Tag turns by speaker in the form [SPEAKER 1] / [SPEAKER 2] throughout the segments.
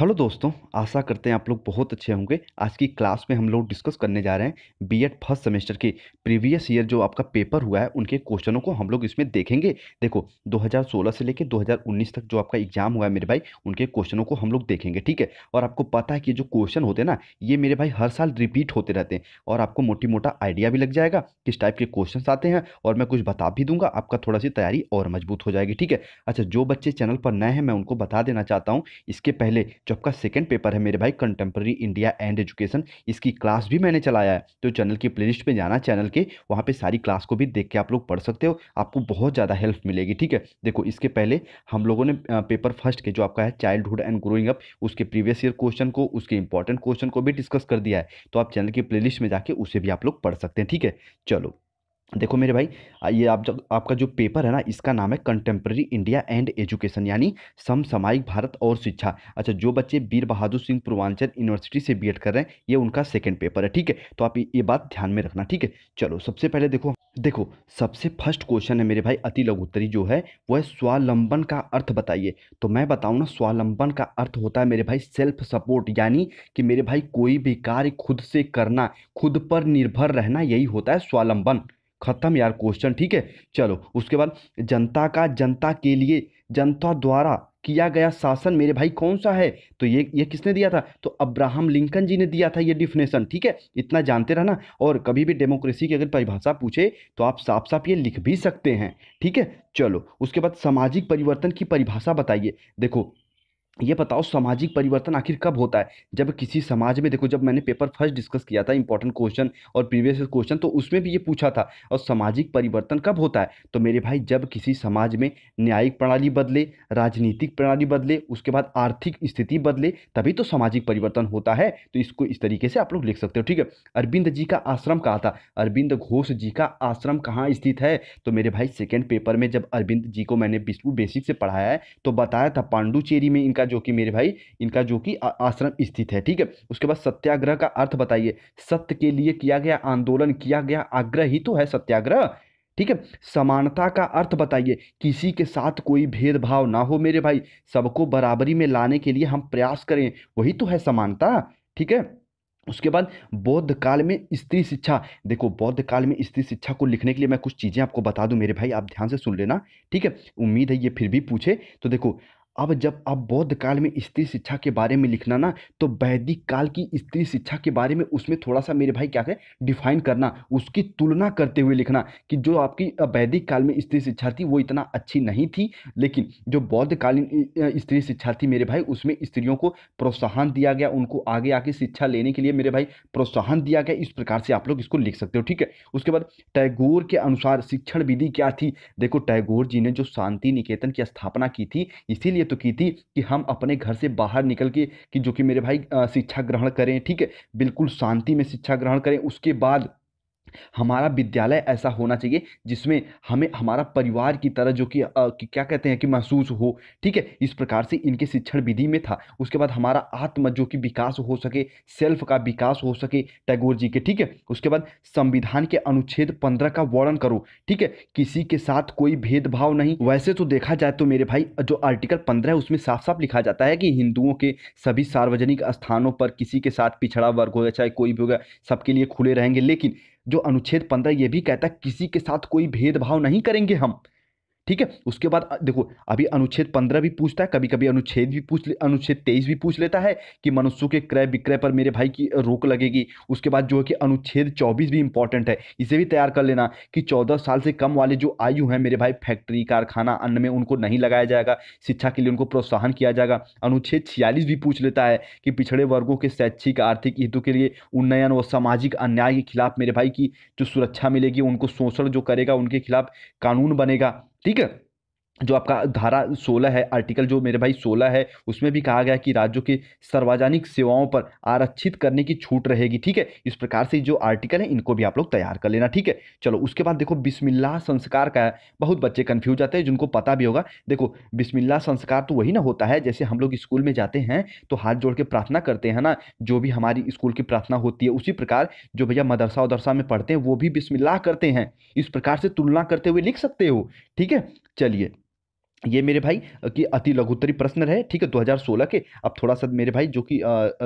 [SPEAKER 1] hello दोस्तों आशा करते हैं आप लोग बहुत अच्छे होंगे आज की क्लास में हम लोग डिस्कस करने जा रहे हैं बीएड फर्स्ट सेमेस्टर के प्रीवियस ईयर जो आपका पेपर हुआ है उनके क्वेश्चनों को हम लोग इसमें देखेंगे देखो 2016 से लेकर 2019 तक जो आपका एग्जाम हुआ है मेरे भाई उनके क्वेश्चनों को हम लोग देखेंगे ठीक है और आपको पता है कि जो क्वेश्चन होते हैं ना ये मेरे भाई हर साल रिपीट होते रहते हैं और आपको मोटी मोटा आइडिया भी लग जाएगा किस टाइप के क्वेश्चन आते हैं और मैं कुछ बता भी दूंगा आपका थोड़ा सी तैयारी और मजबूत हो जाएगी ठीक है अच्छा जो बच्चे चैनल पर नए हैं मैं उनको बता देना चाहता हूँ इसके पहले जो आपका सेकेंड पेपर है मेरे भाई कंटेम्प्रेरी इंडिया एंड एजुकेशन इसकी क्लास भी मैंने चलाया है तो चैनल की प्ले लिस्ट जाना चैनल के वहाँ पर सारी क्लास को भी देख के आप लोग पढ़ सकते हो आपको बहुत ज़्यादा हेल्प मिलेगी ठीक है देखो इसके पहले हम लोगों ने पेपर फर्स्ट के जो आपका है चाइल्डहुड एंड ग्रोइंग अप उसके प्रीवियस ईयर क्वेश्चन को उसके इंपॉर्टेंट क्वेश्चन को भी डिस्कस कर दिया है तो आप चैनल की प्लेलिस्ट में जाके उसे भी आप लोग पढ़ सकते हैं ठीक है चलो देखो मेरे भाई ये आप जो आपका जो पेपर है ना इसका नाम है कंटेम्प्रेरी इंडिया एंड एजुकेशन यानी समसामायिक भारत और शिक्षा अच्छा जो बच्चे वीर बहादुर सिंह पूर्वांचल यूनिवर्सिटी से बीएड कर रहे हैं ये उनका सेकंड पेपर है ठीक है तो आप ये बात ध्यान में रखना ठीक है चलो सबसे पहले देखो देखो सबसे फर्स्ट क्वेश्चन है मेरे भाई अति लघुत्तरी जो है वह है स्वालंबन का अर्थ बताइए तो मैं बताऊँ ना स्वालंबन का अर्थ होता है मेरे भाई सेल्फ सपोर्ट यानी कि मेरे भाई कोई भी कार्य खुद से करना खुद पर निर्भर रहना यही होता है स्वालंबन खत्म यार क्वेश्चन ठीक है चलो उसके बाद जनता का जनता के लिए जनता द्वारा किया गया शासन मेरे भाई कौन सा है तो ये ये किसने दिया था तो अब्राहम लिंकन जी ने दिया था ये डिफिनेशन ठीक है इतना जानते रहना और कभी भी डेमोक्रेसी की अगर परिभाषा पूछे तो आप साफ साफ ये लिख भी सकते हैं ठीक है चलो उसके बाद सामाजिक परिवर्तन की परिभाषा बताइए देखो ये बताओ सामाजिक परिवर्तन आखिर कब होता है जब किसी समाज में देखो जब मैंने पेपर फर्स्ट डिस्कस किया था इंपॉर्टेंट क्वेश्चन और प्रीवियस क्वेश्चन तो उसमें भी ये पूछा था और सामाजिक परिवर्तन कब होता है तो मेरे भाई जब किसी समाज में न्यायिक प्रणाली बदले राजनीतिक प्रणाली बदले उसके बाद आर्थिक स्थिति बदले तभी तो सामाजिक परिवर्तन होता है तो इसको इस तरीके से आप लोग लिख सकते हो ठीक है अरविंद जी का आश्रम कहाँ था अरविंद घोष जी का आश्रम कहाँ स्थित है तो मेरे भाई सेकेंड पेपर में जब अरविंद जी को मैंने विष्णु बेसिक से पढ़ाया है तो बताया था पांडुचेरी में इनका जो कि मेरे भाई इनका जो कि आश्रम स्थित है ठीक है उसके बाद सत्याग्रह का अर्थ बताइए सत्य के लिए किया गया आंदोलन किया गया आग्रह ही तो है सत्याग्रह ठीक है समानता का अर्थ बताइए किसी के साथ कोई भेदभाव ना हो मेरे भाई सबको बराबरी में लाने के लिए हम प्रयास करें वही तो है समानता ठीक है उसके बाद बौद्ध काल में स्त्री शिक्षा देखो बौद्ध काल में स्त्री शिक्षा को लिखने के लिए मैं कुछ चीज़ें आपको बता दूं मेरे भाई आप ध्यान से सुन लेना ठीक है उम्मीद है ये फिर भी पूछे तो देखो अब जब आप बौद्ध काल में स्त्री शिक्षा के बारे में लिखना ना तो वैदिक काल की स्त्री शिक्षा के बारे में उसमें थोड़ा सा मेरे भाई क्या है डिफाइन करना उसकी तुलना करते हुए लिखना कि जो आपकी वैदिक काल में स्त्री शिक्षा थी वो इतना अच्छी नहीं थी लेकिन जो बौद्धकालीन स्त्री शिक्षा थी मेरे भाई उसमें स्त्रियों को प्रोत्साहन दिया गया उनको आगे आके शिक्षा लेने के लिए मेरे भाई प्रोत्साहन दिया गया इस प्रकार से आप लोग इसको लिख सकते हो ठीक है उसके बाद टैगोर के अनुसार शिक्षण विधि क्या थी देखो टैगोर जी ने जो शांति निकेतन की स्थापना की थी इसीलिए ये तो की थी कि हम अपने घर से बाहर निकल के कि जो कि मेरे भाई शिक्षा ग्रहण करें ठीक है बिल्कुल शांति में शिक्षा ग्रहण करें उसके बाद हमारा विद्यालय ऐसा होना चाहिए जिसमें हमें हमारा परिवार की तरह जो कि क्या कहते हैं कि महसूस हो ठीक है इस प्रकार से इनके शिक्षण विधि में था उसके बाद हमारा आत्म जो कि विकास हो सके सेल्फ का विकास हो सके टैगोर जी के ठीक है उसके बाद संविधान के अनुच्छेद पंद्रह का वर्णन करो ठीक है किसी के साथ कोई भेदभाव नहीं वैसे तो देखा जाए तो मेरे भाई जो आर्टिकल पंद्रह उसमें साफ साफ लिखा जाता है कि हिंदुओं के सभी सार्वजनिक स्थानों पर किसी के साथ पिछड़ा वर्ग हो चाहे कोई भी होगा सबके लिए खुले रहेंगे लेकिन जो अनुच्छेद पंद्रह ये भी कहता है किसी के साथ कोई भेदभाव नहीं करेंगे हम ठीक है उसके बाद देखो अभी अनुच्छेद पंद्रह भी पूछता है कभी कभी अनुच्छेद भी पूछ अनुच्छेद तेईस भी पूछ लेता है कि मनुष्यों के क्रय विक्रय पर मेरे भाई की रोक लगेगी उसके बाद जो है कि अनुच्छेद चौबीस भी इंपॉर्टेंट है इसे भी तैयार कर लेना कि चौदह साल से कम वाले जो आयु हैं मेरे भाई फैक्ट्री कारखाना अन्न में उनको नहीं लगाया जाएगा शिक्षा के लिए उनको प्रोत्साहन किया जाएगा अनुच्छेद छियालीस भी पूछ लेता है कि पिछड़े वर्गों के शैक्षिक आर्थिक हितों के लिए उन्नयन व सामाजिक अन्याय के खिलाफ मेरे भाई की जो सुरक्षा मिलेगी उनको शोषण जो करेगा उनके खिलाफ कानून बनेगा Liga जो आपका धारा सोलह है आर्टिकल जो मेरे भाई सोलह है उसमें भी कहा गया कि राज्यों के सार्वजनिक सेवाओं पर आरक्षित करने की छूट रहेगी ठीक है इस प्रकार से जो आर्टिकल है इनको भी आप लोग तैयार कर लेना ठीक है चलो उसके बाद देखो बिस्मिल्लाह संस्कार का है बहुत बच्चे कन्फ्यूज आते हैं जिनको पता भी होगा देखो बिस्मिल्ला संस्कार तो वही ना होता है जैसे हम लोग स्कूल में जाते हैं तो हाथ जोड़ के प्रार्थना करते हैं ना जो भी हमारी स्कूल की प्रार्थना होती है उसी प्रकार जो भैया मदरसा उदरसा में पढ़ते हैं वो भी बिस्मिल्लाह करते हैं इस प्रकार से तुलना करते हुए लिख सकते हो ठीक है चलिए ये मेरे भाई कि अति लघुत्तरी प्रश्न रहे ठीक है 2016 के अब थोड़ा सा मेरे भाई जो कि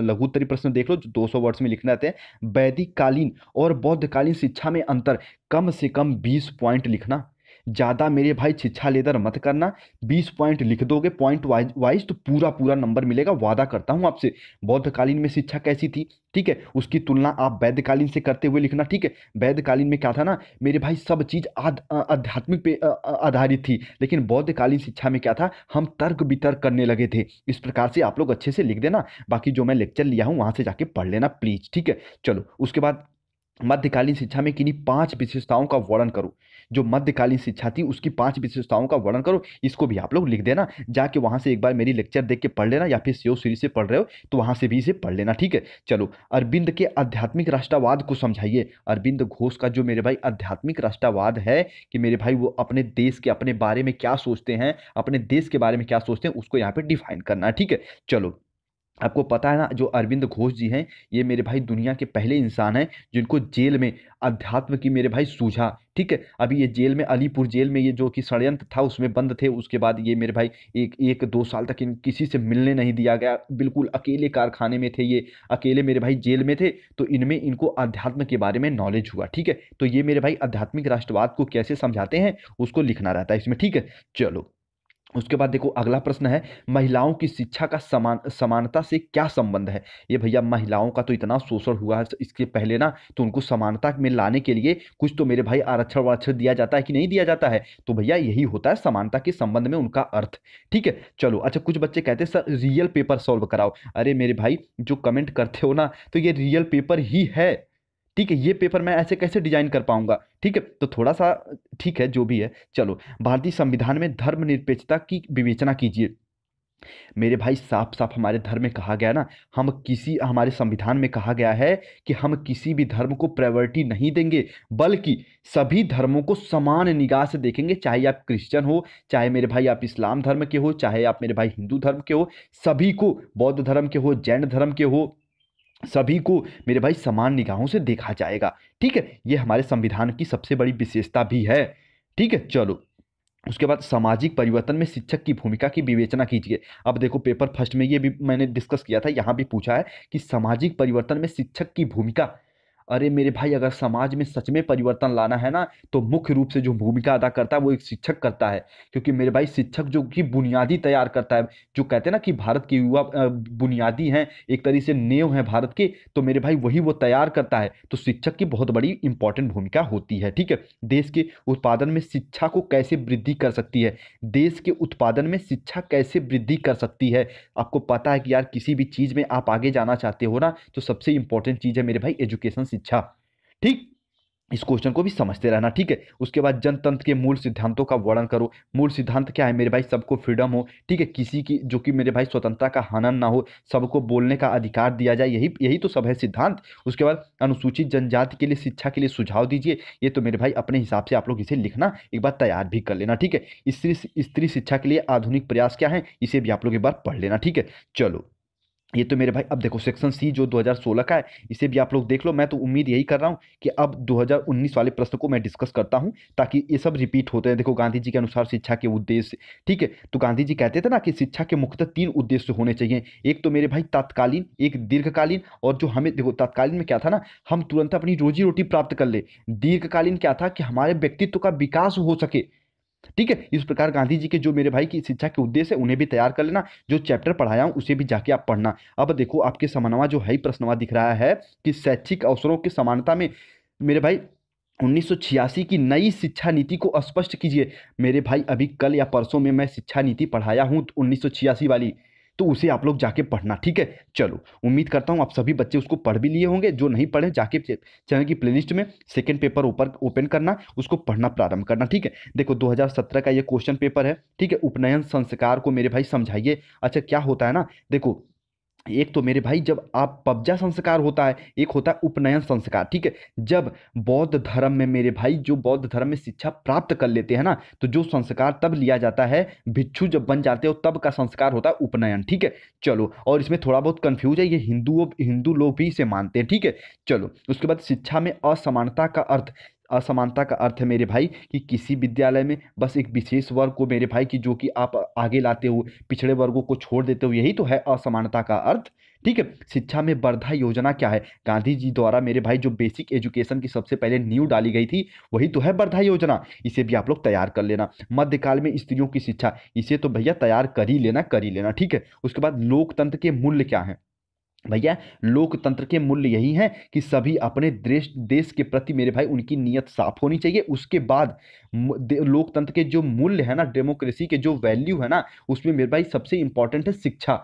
[SPEAKER 1] लघुत्तरी प्रश्न देख लो जो 200 वर्ड्स में लिखने आते हैं वैदिक कालीन और बौद्धकालीन शिक्षा में अंतर कम से कम 20 पॉइंट लिखना ज़्यादा मेरे भाई छिछा लेदर मत करना बीस पॉइंट लिख दोगे पॉइंट वाइज वाइज तो पूरा पूरा नंबर मिलेगा वादा करता हूँ आपसे बौद्धकालीन में शिक्षा कैसी थी ठीक है उसकी तुलना आप वैधकालीन से करते हुए लिखना ठीक है वैधकालीन में क्या था ना मेरे भाई सब चीज़ आध्यात्मिक पे आधारित थी लेकिन बौद्धकालीन शिक्षा में क्या था हम तर्क वितर्क करने लगे थे इस प्रकार से आप लोग अच्छे से लिख देना बाकी जो मैं लेक्चर लिया हूँ वहाँ से जाके पढ़ लेना प्लीज़ ठीक है चलो उसके बाद मध्यकालीन शिक्षा में किन्हीं पांच विशेषताओं का वर्णन करो जो मध्यकालीन शिक्षा थी उसकी पांच विशेषताओं का वर्णन करो इसको भी आप लोग लिख देना जाके वहाँ से एक बार मेरी लेक्चर देख के पढ़ लेना या फिर सीओ सीरीज से पढ़ रहे हो तो वहाँ से भी इसे पढ़ लेना ठीक है चलो अरविंद के आध्यात्मिक राष्ट्रवाद को समझाइए अरविंद घोष का जो मेरे भाई आध्यात्मिक राष्ट्रवाद है कि मेरे भाई वो अपने देश के अपने बारे में क्या सोचते हैं अपने देश के बारे में क्या सोचते हैं उसको यहाँ पर डिफाइन करना ठीक है चलो आपको पता है ना जो अरविंद घोष जी हैं ये मेरे भाई दुनिया के पहले इंसान हैं जिनको जेल में अध्यात्म की मेरे भाई सूझा ठीक है अभी ये जेल में अलीपुर जेल में ये जो कि षडयंत्र था उसमें बंद थे उसके बाद ये मेरे भाई एक एक दो साल तक इन किसी से मिलने नहीं दिया गया बिल्कुल अकेले कारखाने में थे ये अकेले मेरे भाई जेल में थे तो इनमें इनको अध्यात्म के बारे में नॉलेज हुआ ठीक है तो ये मेरे भाई आध्यात्मिक राष्ट्रवाद को कैसे समझाते हैं उसको लिखना रहता है इसमें ठीक है चलो उसके बाद देखो अगला प्रश्न है महिलाओं की शिक्षा का समान समानता से क्या संबंध है ये भैया महिलाओं का तो इतना शोषण हुआ है इसके पहले ना तो उनको समानता में लाने के लिए कुछ तो मेरे भाई आरक्षण वरक्षण दिया जाता है कि नहीं दिया जाता है तो भैया यही होता है समानता के संबंध में उनका अर्थ ठीक है चलो अच्छा कुछ बच्चे कहते हैं सर रियल पेपर सॉल्व कराओ अरे मेरे भाई जो कमेंट करते हो ना तो ये रियल पेपर ही है ठीक है ये पेपर मैं ऐसे कैसे डिजाइन कर पाऊंगा ठीक है तो थोड़ा सा ठीक है जो भी है चलो भारतीय संविधान में धर्मनिरपेक्षता की विवेचना कीजिए मेरे भाई साफ साफ हमारे धर्म में कहा गया ना हम किसी हमारे संविधान में कहा गया है कि हम किसी भी धर्म को प्रायोरिटी नहीं देंगे बल्कि सभी धर्मों को समान निगाह से देखेंगे चाहे आप क्रिश्चियन हो चाहे मेरे भाई आप इस्लाम धर्म के हो चाहे आप मेरे भाई हिंदू धर्म के हो सभी को बौद्ध धर्म के हो जैन धर्म के हो सभी को मेरे भाई समान निगाहों से देखा जाएगा ठीक है ये हमारे संविधान की सबसे बड़ी विशेषता भी है ठीक है चलो उसके बाद सामाजिक परिवर्तन में शिक्षक की भूमिका की विवेचना कीजिए अब देखो पेपर फर्स्ट में ये भी मैंने डिस्कस किया था यहाँ भी पूछा है कि सामाजिक परिवर्तन में शिक्षक की भूमिका अरे मेरे भाई अगर समाज में सच में परिवर्तन लाना है ना तो मुख्य रूप से जो भूमिका अदा करता है वो एक शिक्षक करता है क्योंकि मेरे भाई शिक्षक जो कि बुनियादी तैयार करता है जो कहते हैं ना कि भारत के युवा बुनियादी हैं एक तरीके से नेव हैं भारत के तो मेरे भाई वही वो तैयार करता है तो शिक्षक की बहुत बड़ी इंपॉर्टेंट भूमिका होती है ठीक है देश के उत्पादन में शिक्षा को कैसे वृद्धि कर सकती है देश के उत्पादन में शिक्षा कैसे वृद्धि कर सकती है आपको पता है कि यार किसी भी चीज़ में आप आगे जाना चाहते हो ना तो सबसे इंपॉर्टेंट चीज़ है मेरे भाई एजुकेशन शिक्षा ठीक इस क्वेश्चन को भी समझते रहना ठीक है उसके बाद जनतंत्र के मूल सिद्धांतों का वर्णन करो मूल सिद्धांत क्या है मेरे भाई सबको फ्रीडम हो ठीक है किसी की जो कि मेरे भाई स्वतंत्रता का हनन ना हो सबको बोलने का अधिकार दिया जाए यही यही तो सब है सिद्धांत उसके बाद अनुसूचित जनजाति के लिए शिक्षा के लिए सुझाव दीजिए ये तो मेरे भाई अपने हिसाब से आप लोग इसे लिखना एक बार तैयार भी कर लेना ठीक है स्त्री स्त्री शिक्षा के लिए आधुनिक प्रयास क्या है इसे भी आप लोग एक बार पढ़ लेना ठीक है चलो ये तो मेरे भाई अब देखो सेक्शन सी जो 2016 का है इसे भी आप लोग देख लो मैं तो उम्मीद यही कर रहा हूँ कि अब 2019 वाले प्रश्न को मैं डिस्कस करता हूँ ताकि ये सब रिपीट होते हैं देखो गांधी जी के अनुसार शिक्षा के उद्देश्य ठीक है तो गांधी जी कहते थे ना कि शिक्षा के मुख्यतः तीन उद्देश्य होने चाहिए एक तो मेरे भाई तत्कालीन एक दीर्घकालीन और जो हमें देखो तत्कालीन में क्या था ना हम तुरंत अपनी रोजी रोटी प्राप्त कर ले दीर्घकालीन क्या था कि हमारे व्यक्तित्व का विकास हो सके ठीक है इस प्रकार गांधी जी के जो मेरे भाई की शिक्षा के उद्देश्य है उन्हें भी तैयार कर लेना जो चैप्टर पढ़ाया हूँ उसे भी जाके आप पढ़ना अब देखो आपके समानवा जो है प्रश्नवा दिख रहा है कि शैक्षिक अवसरों की समानता में मेरे भाई 1986 की नई शिक्षा नीति को स्पष्ट कीजिए मेरे भाई अभी कल या परसों में मैं शिक्षा नीति पढ़ाया हूँ 1986 वाली तो उसे आप लोग जाके पढ़ना ठीक है चलो उम्मीद करता हूँ आप सभी बच्चे उसको पढ़ भी लिए होंगे जो नहीं पढ़े जाके चैनल की प्ले में सेकेंड पेपर ऊपर ओपन करना उसको पढ़ना प्रारंभ करना ठीक है देखो दो का ये क्वेश्चन पेपर है ठीक है उपनयन संस्कार को मेरे भाई समझाइए अच्छा क्या होता है ना देखो एक तो मेरे भाई जब आप पब्जा संस्कार होता है एक होता है उपनयन संस्कार ठीक है जब बौद्ध धर्म में मेरे भाई जो बौद्ध धर्म में शिक्षा प्राप्त कर लेते हैं ना तो जो संस्कार तब लिया जाता है भिक्षु जब बन जाते हो तब का संस्कार होता है उपनयन ठीक है चलो और इसमें थोड़ा बहुत कन्फ्यूज है ये हिंदुओं हिंदू लोग भी इसे मानते हैं ठीक है चलो उसके बाद शिक्षा में असमानता का अर्थ असमानता का अर्थ है मेरे भाई कि किसी विद्यालय में बस एक विशेष वर्ग को मेरे भाई की जो कि आप आगे लाते हो पिछड़े वर्गों को छोड़ देते हो यही तो है असमानता का अर्थ ठीक है शिक्षा में वर्धा योजना क्या है गांधी जी द्वारा मेरे भाई जो बेसिक एजुकेशन की सबसे पहले न्यू डाली गई थी वही तो है वर्धा योजना इसे भी आप लोग तैयार कर लेना मध्यकाल में स्त्रियों की शिक्षा इसे तो भैया तैयार कर ही लेना कर ही लेना ठीक है उसके बाद लोकतंत्र के मूल्य क्या हैं भैया लोकतंत्र के मूल्य यही हैं कि सभी अपने देश देश के प्रति मेरे भाई उनकी नीयत साफ होनी चाहिए उसके बाद लोकतंत्र के जो मूल्य है ना डेमोक्रेसी के जो वैल्यू है ना उसमें मेरे भाई सबसे इंपॉर्टेंट है शिक्षा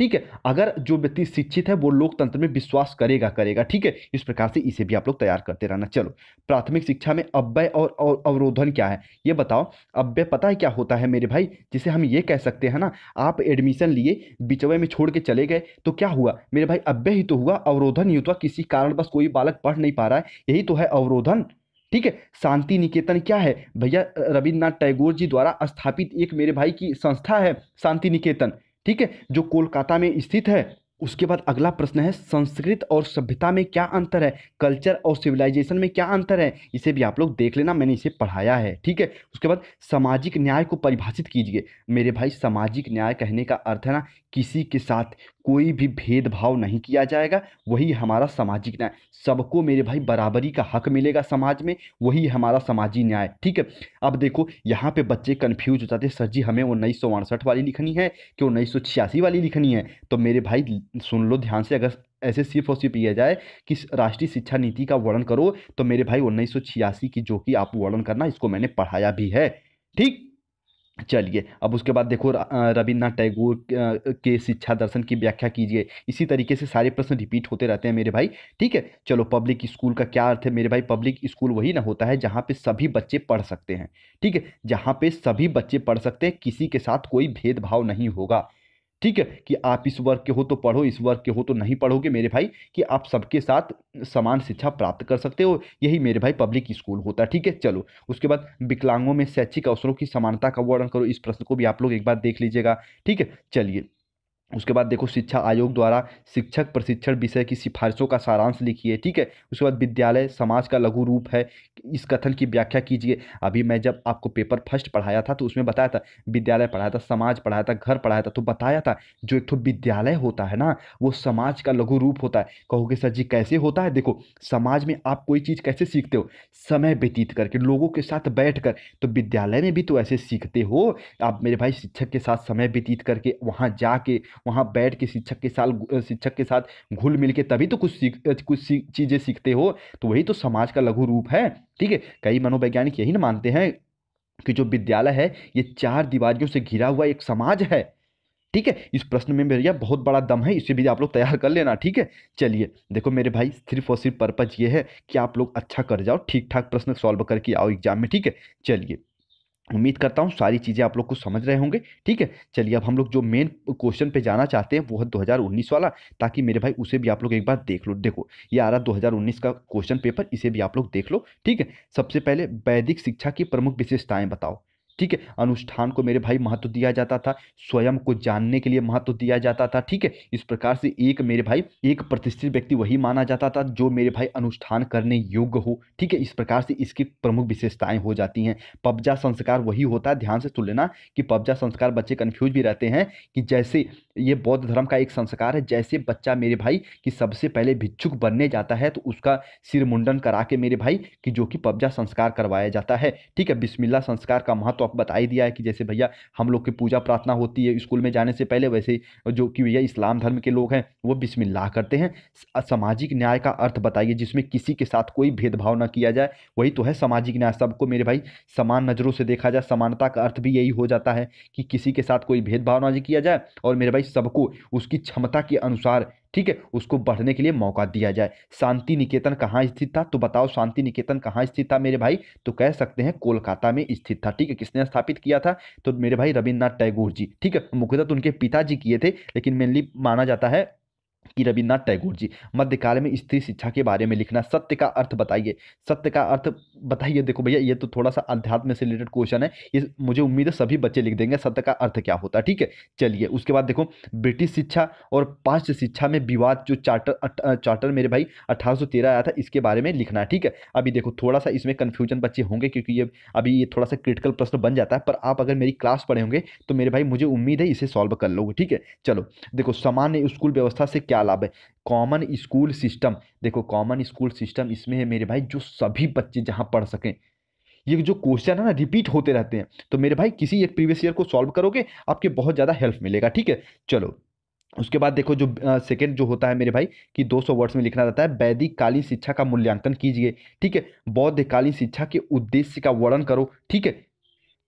[SPEAKER 1] ठीक है अगर जो व्यक्ति शिक्षित है वो लोकतंत्र में विश्वास करेगा करेगा ठीक है इस प्रकार से इसे भी आप लोग तैयार करते रहना चलो प्राथमिक शिक्षा में अव्यय और अवरोधन क्या है ये बताओ अव्यय पता है क्या होता है मेरे भाई जिसे हम ये कह सकते हैं ना आप एडमिशन लिए बिचवे में छोड़ के चले गए तो क्या हुआ मेरे भाई अव्यय ही तो हुआ अवरोधन ही हुआ किसी कारण बस कोई बालक पढ़ नहीं पा रहा है यही तो है अवरोधन ठीक है शांति निकेतन क्या है भैया रविन्द्रनाथ टैगोर जी द्वारा स्थापित एक मेरे भाई की संस्था है शांति निकेतन ठीक है जो कोलकाता में स्थित है उसके बाद अगला प्रश्न है संस्कृत और सभ्यता में क्या अंतर है कल्चर और सिविलाइजेशन में क्या अंतर है इसे भी आप लोग देख लेना मैंने इसे पढ़ाया है ठीक है उसके बाद सामाजिक न्याय को परिभाषित कीजिए मेरे भाई सामाजिक न्याय कहने का अर्थ है ना किसी के साथ कोई भी भेदभाव नहीं किया जाएगा वही हमारा सामाजिक न्याय सबको मेरे भाई बराबरी का हक मिलेगा समाज में वही हमारा सामाजिक न्याय ठीक है अब देखो यहाँ पे बच्चे कन्फ्यूज हो जाते हैं सर जी हमें उन्नीस सौ अड़सठ वाली लिखनी है कि उन्नीस सौ छियासी वाली लिखनी है तो मेरे भाई सुन लो ध्यान से अगर ऐसे सिर्फ और सिर्फ किया जाए कि राष्ट्रीय शिक्षा नीति का वर्णन करो तो मेरे भाई उन्नीस सौ छियासी की जो कि आप वर्णन करना इसको मैंने पढ़ाया भी है ठीक चलिए अब उसके बाद देखो रविन्द्रनाथ टैगोर के शिक्षा दर्शन की व्याख्या कीजिए इसी तरीके से सारे प्रश्न रिपीट होते रहते हैं मेरे भाई ठीक है चलो पब्लिक स्कूल का क्या अर्थ है मेरे भाई पब्लिक स्कूल वही ना होता है जहाँ पे सभी बच्चे पढ़ सकते हैं ठीक है जहाँ पे सभी बच्चे पढ़ सकते हैं किसी के साथ कोई भेदभाव नहीं होगा ठीक है कि आप इस वर्ग के हो तो पढ़ो इस वर्ग के हो तो नहीं पढ़ोगे मेरे भाई कि आप सबके साथ समान शिक्षा प्राप्त कर सकते हो यही मेरे भाई पब्लिक स्कूल होता है ठीक है चलो उसके बाद विकलांगों में शैक्षिक अवसरों की समानता का वर्णन करो इस प्रश्न को भी आप लोग एक बार देख लीजिएगा ठीक है चलिए उसके बाद देखो शिक्षा आयोग द्वारा शिक्षक प्रशिक्षण विषय की सिफारिशों का सारांश लिखिए ठीक है उसके बाद विद्यालय समाज का लघु रूप है इस कथन की व्याख्या कीजिए अभी मैं जब आपको पेपर फर्स्ट पढ़ाया था तो उसमें बताया था विद्यालय पढ़ाया था समाज पढ़ाया था घर पढ़ाया था तो बताया था जो एक तो विद्यालय होता है ना वो समाज का लघु रूप होता है कहोगे सर जी कैसे होता है देखो समाज में आप कोई चीज़ कैसे सीखते हो समय व्यतीत करके लोगों के साथ बैठ कर तो विद्यालय में भी तो ऐसे सीखते हो आप मेरे भाई शिक्षक के साथ समय व्यतीत करके वहाँ जाके वहाँ बैठ के शिक्षक के साथ शिक्षक के साथ घुल मिल के तभी तो कुछ सीख कुछ चीज़ें सीखते हो तो वही तो समाज का लघु रूप है ठीक है कई मनोवैज्ञानिक यही ना मानते हैं कि जो विद्यालय है ये चार दीवारियों से घिरा हुआ एक समाज है ठीक है इस प्रश्न में भैया बहुत बड़ा दम है इसे भी आप लोग तैयार कर लेना ठीक है चलिए देखो मेरे भाई सिर्फ और सिर्फ पर्पज ये है कि आप लोग अच्छा कर जाओ ठीक ठाक प्रश्न सॉल्व करके आओ एग्जाम में ठीक है चलिए उम्मीद करता हूँ सारी चीज़ें आप लोग को समझ रहे होंगे ठीक है चलिए अब हम लोग जो मेन क्वेश्चन पे जाना चाहते हैं वो है 2019 वाला ताकि मेरे भाई उसे भी आप लोग एक बार देख लो देखो ये आ रहा 2019 का क्वेश्चन पेपर इसे भी आप लोग देख लो ठीक है सबसे पहले वैदिक शिक्षा की प्रमुख विशेषताएं बताओ ठीक है अनुष्ठान को मेरे भाई महत्व दिया जाता था स्वयं को जानने के लिए महत्व दिया जाता था ठीक है इस प्रकार से एक मेरे भाई एक प्रतिष्ठित व्यक्ति वही माना जाता था जो मेरे भाई अनुष्ठान करने योग्य हो ठीक है इस प्रकार से इसकी प्रमुख विशेषताएं हो जाती हैं पब्जा संस्कार वही होता है ध्यान से सुन लेना कि पब्जा संस्कार बच्चे कन्फ्यूज भी रहते हैं कि जैसे ये बौद्ध धर्म का एक संस्कार है जैसे बच्चा मेरे भाई की सबसे पहले भिक्षुक बनने जाता है तो उसका सिर मुंडन करा के मेरे भाई की जो कि पब्जा संस्कार करवाया जाता है ठीक है बिस्मिल्ला संस्कार का महत्व शौक बता ही दिया है कि जैसे भैया हम लोग की पूजा प्रार्थना होती है स्कूल में जाने से पहले वैसे जो कि भैया इस्लाम धर्म के लोग हैं वो बिस्मिल्लाह करते हैं सामाजिक न्याय का अर्थ बताइए जिसमें किसी के साथ कोई भेदभाव ना किया जाए वही तो है सामाजिक न्याय सबको मेरे भाई समान नज़रों से देखा जाए समानता का अर्थ भी यही हो जाता है कि किसी के साथ कोई भेदभाव ना किया जाए और मेरे भाई सबको उसकी क्षमता के अनुसार ठीक है उसको बढ़ने के लिए मौका दिया जाए शांति निकेतन कहाँ स्थित था तो बताओ शांति निकेतन कहाँ स्थित था मेरे भाई तो कह सकते हैं कोलकाता में स्थित था ठीक है किसने स्थापित किया था तो मेरे भाई रविन्द्रनाथ टैगोर जी ठीक है मुख्यतः तो उनके पिताजी किए थे लेकिन मेनली माना जाता है कि रविन्द्रनाथ टैगोर जी मध्यकाल में स्त्री शिक्षा के बारे में लिखना सत्य का अर्थ बताइए सत्य का अर्थ बताइए देखो भैया ये तो थोड़ा सा अध्यात्म से रिलेटेड क्वेश्चन है ये मुझे उम्मीद है सभी बच्चे लिख देंगे सत्य का अर्थ क्या होता है ठीक है चलिए उसके बाद देखो ब्रिटिश शिक्षा और पाश्च शिक्षा में विवाद जो चार्टर चार्टर मेरे भाई अठारह आया था इसके बारे में लिखना है ठीक है अभी देखो थोड़ा सा इसमें कन्फ्यूजन बच्चे होंगे क्योंकि ये अभी ये थोड़ा सा क्रिटिकल प्रश्न बन जाता है पर आप अगर मेरी क्लास पढ़े होंगे तो मेरे भाई मुझे उम्मीद है इसे सॉल्व कर लोगे ठीक है चलो देखो सामान्य स्कूल व्यवस्था से क्या क्या लाभ है कॉमन स्कूल सिस्टम देखो कॉमन स्कूल सिस्टम इसमें है मेरे भाई जो सभी बच्चे जहाँ पढ़ सकें ये जो क्वेश्चन है ना रिपीट होते रहते हैं तो मेरे भाई किसी एक प्रीवियस ईयर को सॉल्व करोगे आपके बहुत ज़्यादा हेल्प मिलेगा ठीक है चलो उसके बाद देखो जो सेकंड जो होता है मेरे भाई कि 200 वर्ड्स में लिखना रहता है वैदिक कालीन शिक्षा का मूल्यांकन कीजिए ठीक है बौद्ध कालीन शिक्षा के उद्देश्य का वर्णन करो ठीक है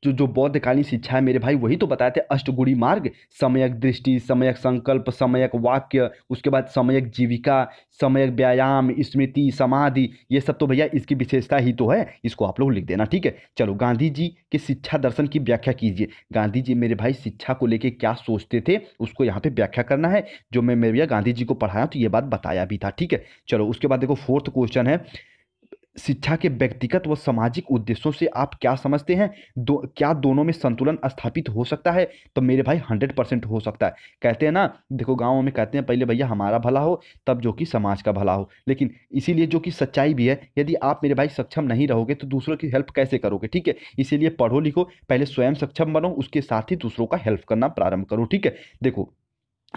[SPEAKER 1] जो जो बौद्धकालीन शिक्षा है मेरे भाई वही तो बताए थे अष्टगुड़ी मार्ग समयक दृष्टि समयक संकल्प समयक वाक्य उसके बाद समयक जीविका समयक व्यायाम स्मृति समाधि ये सब तो भैया इसकी विशेषता ही तो है इसको आप लोग लिख देना ठीक है चलो गांधी जी के शिक्षा दर्शन की व्याख्या कीजिए गांधी जी मेरे भाई शिक्षा को लेकर क्या सोचते थे उसको यहाँ पर व्याख्या करना है जो मैं मेरे भैया गांधी जी को पढ़ाया तो ये बात बताया भी था ठीक है चलो उसके बाद देखो फोर्थ क्वेश्चन है शिक्षा के व्यक्तिगत व सामाजिक उद्देश्यों से आप क्या समझते हैं दो क्या दोनों में संतुलन स्थापित हो सकता है तो मेरे भाई हंड्रेड परसेंट हो सकता है कहते हैं ना देखो गाँव में कहते हैं पहले भैया हमारा भला हो तब जो कि समाज का भला हो लेकिन इसीलिए जो कि सच्चाई भी है यदि आप मेरे भाई सक्षम नहीं रहोगे तो दूसरों की हेल्प कैसे करोगे ठीक है इसीलिए पढ़ो लिखो पहले स्वयं सक्षम बनो उसके साथ ही दूसरों का हेल्प करना प्रारंभ करो ठीक है देखो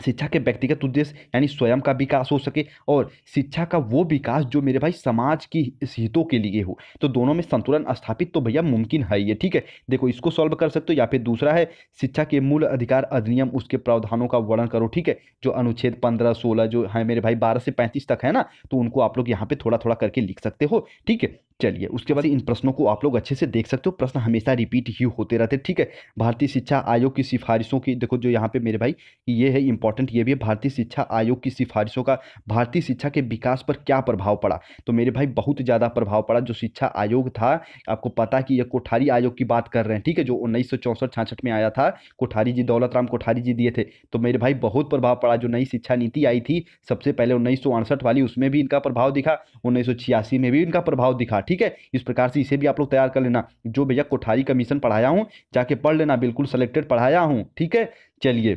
[SPEAKER 1] शिक्षा के व्यक्तिगत उद्देश्य यानी स्वयं का विकास हो सके और शिक्षा का वो विकास जो मेरे भाई समाज की हितों के लिए हो तो दोनों में संतुलन स्थापित तो भैया मुमकिन है ये ठीक है देखो इसको सॉल्व कर सकते हो या फिर दूसरा है शिक्षा के मूल अधिकार अधिनियम उसके प्रावधानों का वर्णन करो ठीक है जो अनुच्छेद पंद्रह सोलह जो है मेरे भाई बारह से पैंतीस तक है ना तो उनको आप लोग यहाँ पर थोड़ा थोड़ा करके लिख सकते हो ठीक है चलिए उसके बाद इन प्रश्नों को आप लोग अच्छे से देख सकते हो प्रश्न हमेशा रिपीट ही होते रहते ठीक है भारतीय शिक्षा आयोग की सिफारिशों की देखो जो यहाँ पे मेरे भाई ये है इंपॉर्टेंट ये भी है भारतीय शिक्षा आयोग की सिफारिशों का भारतीय शिक्षा के विकास पर क्या प्रभाव पड़ा तो मेरे भाई बहुत ज़्यादा प्रभाव पड़ा जो शिक्षा आयोग था आपको पता कि यह कोठारी आयोग की बात कर रहे हैं ठीक है जो उन्नीस सौ में आया था कोठारी जी राम कोठारी जी दिए थे तो मेरे भाई बहुत प्रभाव पड़ा जो नई शिक्षा नीति आई थी सबसे पहले उन्नीस वाली उसमें भी इनका प्रभाव दिखा उन्नीस में भी इनका प्रभाव दिखा ठीक है इस प्रकार से इसे भी आप लोग तैयार कर लेना जो भैया कोठारी कमीशन पढ़ाया हूँ जाके पढ़ लेना बिल्कुल सेलेक्टेड पढ़ाया हूँ ठीक है चलिए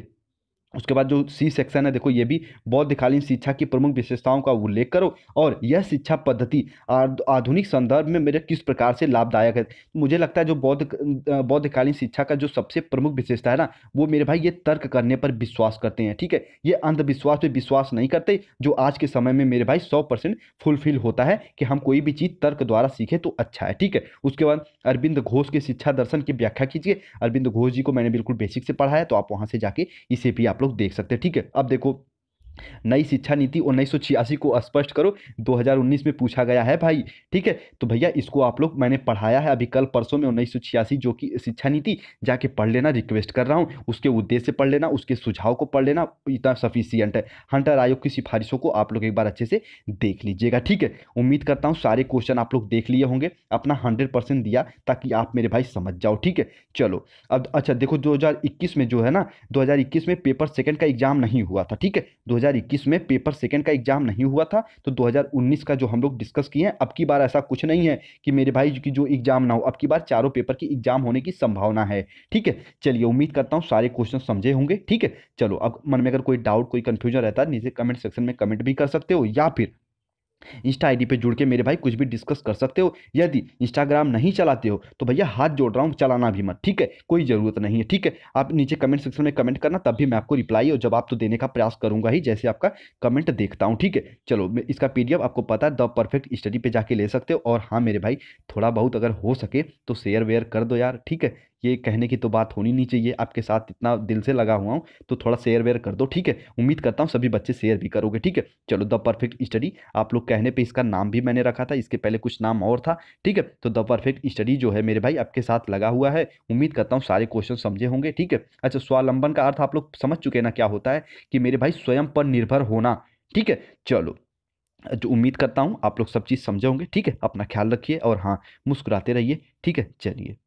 [SPEAKER 1] उसके बाद जो सी सेक्शन है देखो ये भी बौद्ध कालीन शिक्षा की प्रमुख विशेषताओं का उल्लेख करो और यह शिक्षा पद्धति आधुनिक संदर्भ में मेरे किस प्रकार से लाभदायक है मुझे लगता है जो बौद्ध बौद्धकालीन शिक्षा का जो सबसे प्रमुख विशेषता है ना वो मेरे भाई ये तर्क करने पर विश्वास करते हैं ठीक है ये अंधविश्वास पर विश्वास नहीं करते जो आज के समय में मेरे भाई सौ फुलफिल होता है कि हम कोई भी चीज़ तर्क द्वारा सीखें तो अच्छा है ठीक है उसके बाद अरविंद घोष के शिक्षा दर्शन की व्याख्या कीजिए अरविंद घोष जी को मैंने बिल्कुल बेसिक से पढ़ा है तो आप वहाँ से जाके इसे भी आप आप लोग देख सकते हैं ठीक है अब देखो नई शिक्षा नीति उन्नीस को स्पष्ट करो 2019 में पूछा गया है भाई ठीक है तो भैया इसको आप लोग मैंने पढ़ाया है अभी कल परसों में उन्नीस जो कि शिक्षा नीति जाके पढ़ लेना रिक्वेस्ट कर रहा हूँ उसके उद्देश्य पढ़ लेना उसके सुझाव को पढ़ लेना इतना सफिशियंट है हंटर आयोग की सिफारिशों को आप लोग एक बार अच्छे से देख लीजिएगा ठीक है उम्मीद करता हूँ सारे क्वेश्चन आप लोग देख लिए होंगे अपना हंड्रेड परसेंट दिया ताकि आप मेरे भाई समझ जाओ ठीक है चलो अब अच्छा देखो इक्कीस में जो है ना इक्कीस में पेपर सेकेंड का एग्जाम नहीं हुआ था ठीक है 2021 में पेपर सेकंड का एग्जाम नहीं हुआ था तो 2019 का जो हम लोग डिस्कस किए हैं अब की बार ऐसा कुछ नहीं है कि मेरे भाई की जो एग्जाम ना हो अब की बार चारों पेपर की एग्जाम होने की संभावना है ठीक है चलिए उम्मीद करता हूँ सारे क्वेश्चन समझे होंगे ठीक है चलो अब मन में अगर कोई डाउट कोई कन्फ्यूजन रहता है नीचे कमेंट सेक्शन में कमेंट भी कर सकते हो या फिर इंस्टा आईडी पे जुड़ के मेरे भाई कुछ भी डिस्कस कर सकते हो यदि इंस्टाग्राम नहीं चलाते हो तो भैया हाथ जोड़ रहा हूँ चलाना भी मत ठीक है कोई ज़रूरत नहीं है ठीक है आप नीचे कमेंट सेक्शन में कमेंट करना तब भी मैं आपको रिप्लाई और जवाब तो देने का प्रयास करूँगा ही जैसे आपका कमेंट देखता हूँ ठीक है चलो इसका पी आपको पता है द परफेक्ट स्टडी पर जाके ले सकते हो और हाँ मेरे भाई थोड़ा बहुत अगर हो सके तो शेयर वेयर कर दो यार ठीक है ये कहने की तो बात होनी नहीं चाहिए आपके साथ इतना दिल से लगा हुआ हूँ तो थोड़ा शेयर वेयर कर दो ठीक है उम्मीद करता हूँ सभी बच्चे शेयर भी करोगे ठीक है चलो द परफेक्ट स्टडी आप लोग कहने पर इसका नाम भी मैंने रखा था इसके पहले कुछ नाम और था ठीक है तो द परफेक्ट स्टडी जो है मेरे भाई आपके साथ लगा हुआ है उम्मीद करता हूँ सारे क्वेश्चन समझे होंगे ठीक है अच्छा स्वालंबन का अर्थ आप लोग समझ चुके ना क्या होता है कि मेरे भाई स्वयं पर निर्भर होना ठीक है चलो जो तो उम्मीद करता हूँ आप लोग सब चीज़ समझे होंगे ठीक है अपना ख्याल रखिए और हाँ मुस्कुराते रहिए ठीक है चलिए